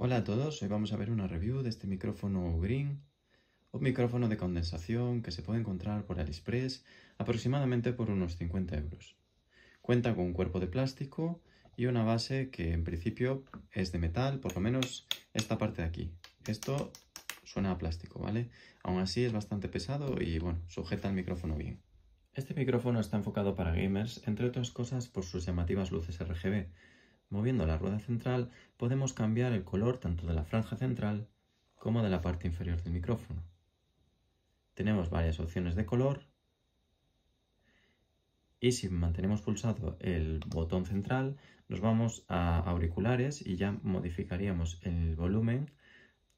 Hola a todos, hoy vamos a ver una review de este micrófono Green, un micrófono de condensación que se puede encontrar por AliExpress aproximadamente por unos 50 euros. Cuenta con un cuerpo de plástico y una base que en principio es de metal, por lo menos esta parte de aquí. Esto suena a plástico, ¿vale? Aún así es bastante pesado y bueno, sujeta el micrófono bien. Este micrófono está enfocado para gamers, entre otras cosas por sus llamativas luces RGB, Moviendo la rueda central podemos cambiar el color tanto de la franja central como de la parte inferior del micrófono. Tenemos varias opciones de color y si mantenemos pulsado el botón central nos vamos a auriculares y ya modificaríamos el volumen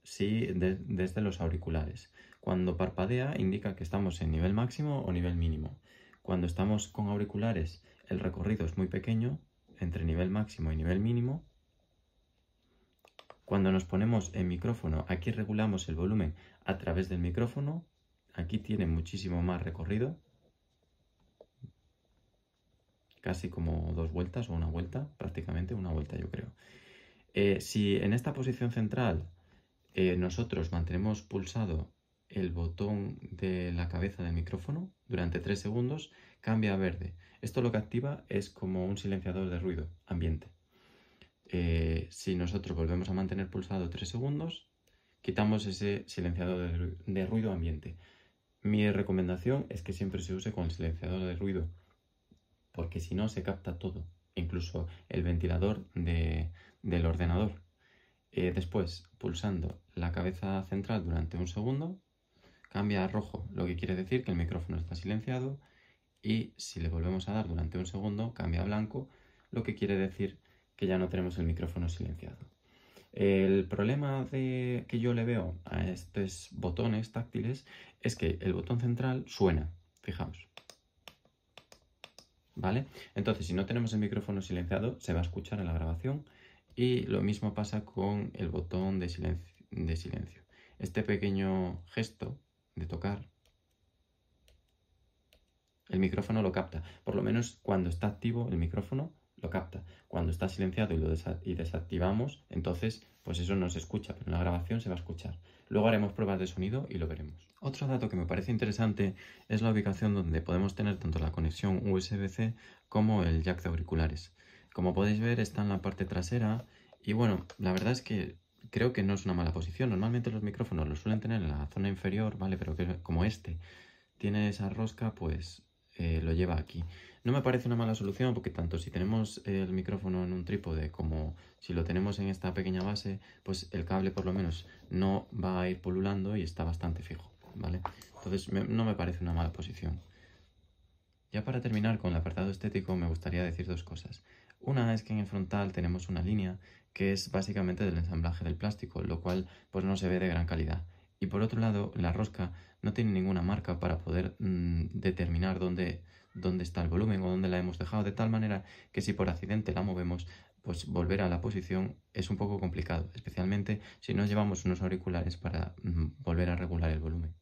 si desde los auriculares. Cuando parpadea indica que estamos en nivel máximo o nivel mínimo. Cuando estamos con auriculares el recorrido es muy pequeño entre nivel máximo y nivel mínimo. Cuando nos ponemos en micrófono, aquí regulamos el volumen a través del micrófono. Aquí tiene muchísimo más recorrido. Casi como dos vueltas o una vuelta, prácticamente una vuelta yo creo. Eh, si en esta posición central eh, nosotros mantenemos pulsado el botón de la cabeza del micrófono durante 3 segundos, cambia a verde. Esto lo que activa es como un silenciador de ruido ambiente. Eh, si nosotros volvemos a mantener pulsado 3 segundos, quitamos ese silenciador de, ruido ambiente. Mi recomendación es que siempre se use con silenciador de ruido, porque si no se capta todo, incluso el ventilador del ordenador. Eh, después, pulsando la cabeza central durante un segundo, cambia a rojo, lo que quiere decir que el micrófono está silenciado y si le volvemos a dar durante un segundo cambia a blanco, lo que quiere decir que ya no tenemos el micrófono silenciado. El problema de, que yo le veo a estos botones táctiles es que el botón central suena, fijaos. ¿Vale? Entonces, si no tenemos el micrófono silenciado, se va a escuchar en la grabación y lo mismo pasa con el botón De silencio. Este pequeño gesto de tocar. El micrófono lo capta. Por lo menos cuando está activo el micrófono lo capta. Cuando está silenciado y lo y desactivamos, entonces pues eso no se escucha, pero en la grabación se va a escuchar. Luego haremos pruebas de sonido y lo veremos. Otro dato que me parece interesante es la ubicación donde podemos tener tanto la conexión USB-C como el jack de auriculares. Como podéis ver está en la parte trasera y bueno, la verdad es que creo que no es una mala posición. Normalmente los micrófonos los suelen tener en la zona inferior, ¿vale? Pero como este tiene esa rosca, pues eh, lo lleva aquí. No me parece una mala solución porque tanto si tenemos el micrófono en un trípode como si lo tenemos en esta pequeña base, pues el cable por lo menos no va a ir pululando y está bastante fijo, ¿vale? Entonces no me parece una mala posición. Ya para terminar con el apartado estético me gustaría decir dos cosas. Una es que en el frontal tenemos una línea que es básicamente del ensamblaje del plástico, lo cual pues no se ve de gran calidad. Y por otro lado, la rosca no tiene ninguna marca para poder mm, determinar dónde, dónde está el volumen o dónde la hemos dejado, de tal manera que si por accidente la movemos, pues volver a la posición es un poco complicado, especialmente si no llevamos unos auriculares para mm, volver a regular el volumen.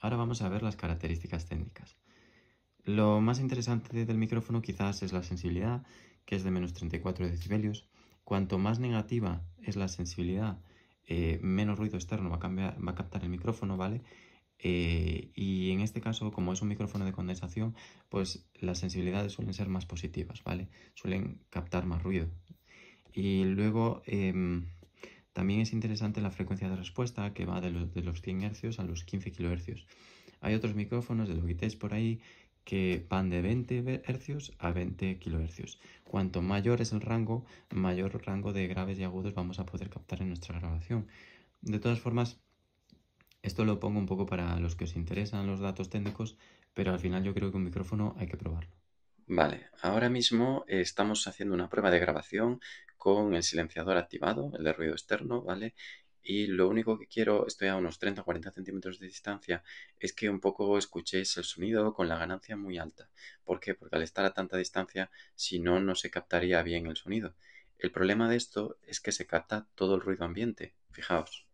Ahora vamos a ver las características técnicas. Lo más interesante del micrófono quizás es la sensibilidad, que es de menos 34 decibelios, Cuanto más negativa es la sensibilidad, eh, menos ruido externo va a, captar el micrófono, ¿vale? Eh, y en este caso, como es un micrófono de condensación, pues las sensibilidades suelen ser más positivas, ¿vale? Suelen captar más ruido. Y luego em, también es interesante la frecuencia de respuesta que va de los, de los 100 Hz a los 15 kHz. Hay otros micrófonos de Logitech por ahí que van de 20 Hz a 20 kHz. Cuanto mayor es el rango, mayor rango de graves y agudos vamos a poder captar en nuestra grabación. De todas formas, esto lo pongo un poco para los que os interesan los datos técnicos, pero al final yo creo que un micrófono hay que probarlo. Vale, ahora mismo estamos haciendo una prueba de grabación con el silenciador activado, el de ruido externo, ¿vale? y lo único que quiero, estoy a unos 30 o 40 centímetros de distancia, es que un poco escuchéis el sonido con la ganancia muy alta. ¿Por qué? Porque al estar a tanta distancia, si no, no se captaría bien el sonido. El problema de esto es que se capta todo el ruido ambiente. Fijaos.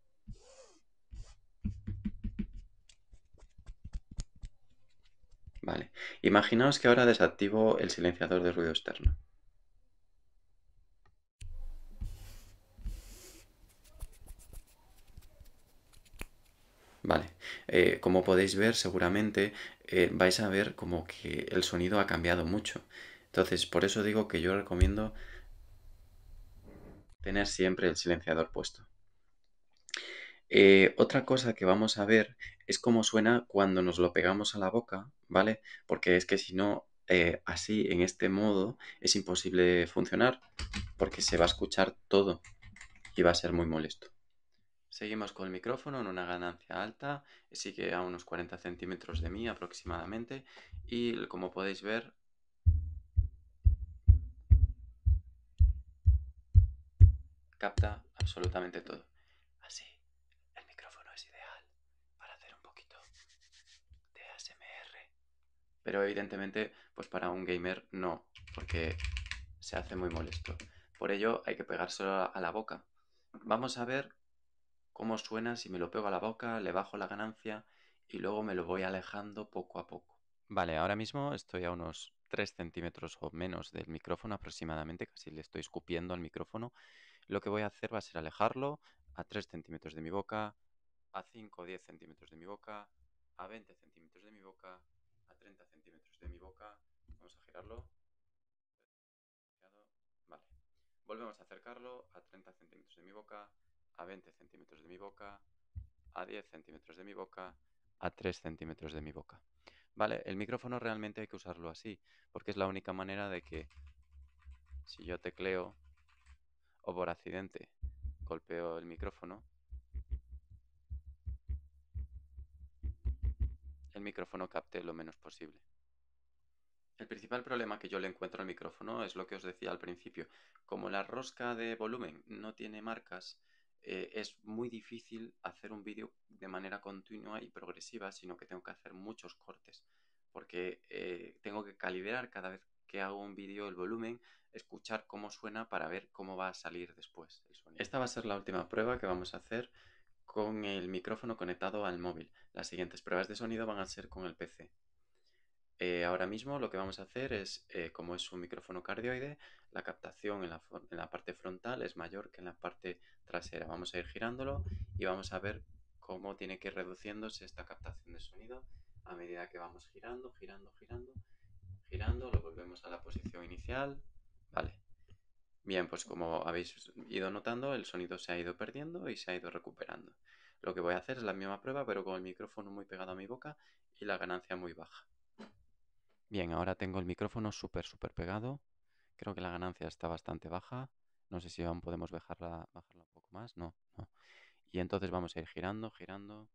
Vale. Imaginaos que ahora desactivo el silenciador de ruido externo. Vale, eh, como podéis ver seguramente eh, vais a ver como que el sonido ha cambiado mucho. Entonces, por eso digo que yo recomiendo tener siempre el silenciador puesto. Eh, otra cosa que vamos a ver es cómo suena cuando nos lo pegamos a la boca, ¿vale? Porque es que si no, así, en este modo, es imposible funcionar porque se va a escuchar todo y va a ser muy molesto. Seguimos con el micrófono en una ganancia alta, sigue a unos 40 centímetros de mí aproximadamente y como podéis ver capta absolutamente todo. Así, el micrófono es ideal para hacer un poquito de ASMR. Pero evidentemente, pues para un gamer no, porque se hace muy molesto. Por ello hay que pegárselo a la boca. Vamos a ver cómo suena, si me lo pego a la boca, le bajo la ganancia y luego me lo voy alejando poco a poco. Vale, ahora mismo estoy a unos 3 centímetros o menos del micrófono aproximadamente, casi le estoy escupiendo al micrófono. Lo que voy a hacer va a ser alejarlo a 3 centímetros de mi boca, a 5 o 10 centímetros de mi boca, a 20 centímetros de mi boca, a 30 centímetros de mi boca. Vamos a girarlo. Vale. Volvemos a acercarlo a 30 centímetros de mi boca, a 20 centímetros de mi boca, a 10 centímetros de mi boca, a 3 centímetros de mi boca. Vale, el micrófono realmente hay que usarlo así, porque es la única manera de que si yo tecleo o por accidente golpeo el micrófono, el micrófono capte lo menos posible. El principal problema que yo le encuentro al micrófono es lo que os decía al principio. Como la rosca de volumen no tiene marcas, eh, es muy difícil hacer un vídeo de manera continua y progresiva, sino que tengo que hacer muchos cortes, porque eh, tengo que calibrar cada vez que hago un vídeo el volumen, escuchar cómo suena para ver cómo va a salir después el sonido. Esta va a ser la última prueba que vamos a hacer con el micrófono conectado al móvil. Las siguientes pruebas de sonido van a ser con el PC. Eh, ahora mismo lo que vamos a hacer es, eh, como es un micrófono cardioide, la captación en la, parte frontal es mayor que en la parte trasera. Vamos a ir girándolo y vamos a ver cómo tiene que ir reduciéndose esta captación de sonido a medida que vamos girando, girando, girando, girando, lo volvemos a la posición inicial. Vale. Bien, pues como habéis ido notando, el sonido se ha ido perdiendo y se ha ido recuperando. Lo que voy a hacer es la misma prueba, pero con el micrófono muy pegado a mi boca y la ganancia muy baja. Bien, ahora tengo el micrófono súper, súper pegado. Creo que la ganancia está bastante baja. No sé si aún podemos bajarla, bajarla un poco más. No, no. Y entonces vamos a ir girando, girando,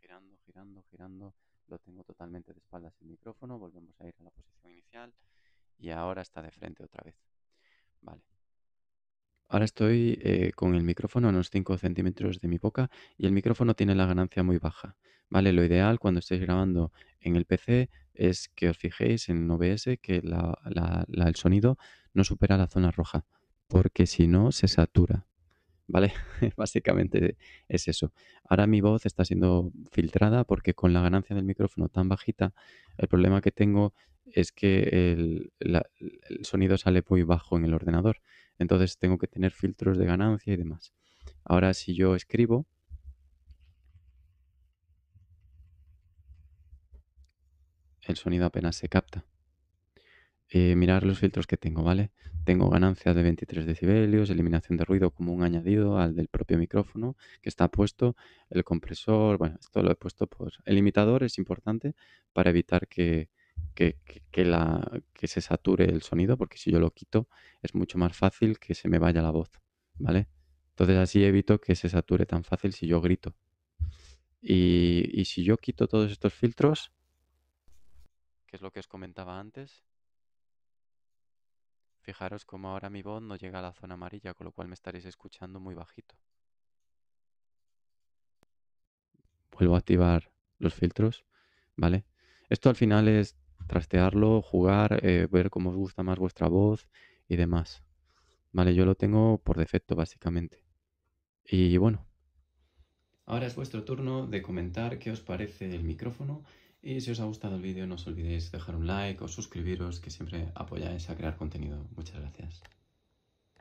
girando, girando, girando. Lo tengo totalmente de espaldas el micrófono. Volvemos a ir a la posición inicial. Y ahora está de frente otra vez. Ahora estoy eh, con el micrófono a unos 5 centímetros de mi boca y el micrófono tiene la ganancia muy baja. ¿Vale? Lo ideal cuando estéis grabando en el PC es que os fijéis en OBS que el sonido no supera la zona roja, porque si no se satura. ¿Vale? Básicamente es eso. Ahora mi voz está siendo filtrada porque con la ganancia del micrófono tan bajita, el problema que tengo es que el sonido sale muy bajo en el ordenador. Entonces tengo que tener filtros de ganancia y demás. Ahora si yo escribo, el sonido apenas se capta. Eh, mirar los filtros que tengo, ¿vale? Tengo ganancia de 23 decibelios, eliminación de ruido como un añadido al del propio micrófono que está puesto, el compresor, bueno, esto lo he puesto por... El limitador es importante para evitar que, que, que, la, que se sature el sonido, porque si yo lo quito es mucho más fácil que se me vaya la voz, ¿vale? Entonces así evito que se sature tan fácil si yo grito. Y, y si yo quito todos estos filtros, que es lo que os comentaba antes, fijaros como ahora mi voz no llega a la zona amarilla, con lo cual me estaréis escuchando muy bajito. Vuelvo a activar los filtros, ¿vale? Esto al final es trastearlo, jugar, eh, ver cómo os gusta más vuestra voz y demás. Vale, yo lo tengo por defecto básicamente. Y bueno. Ahora es vuestro turno de comentar qué os parece el micrófono y si os ha gustado el vídeo no os olvidéis dejar un like o suscribiros que siempre apoyáis a crear contenido. Muchas gracias.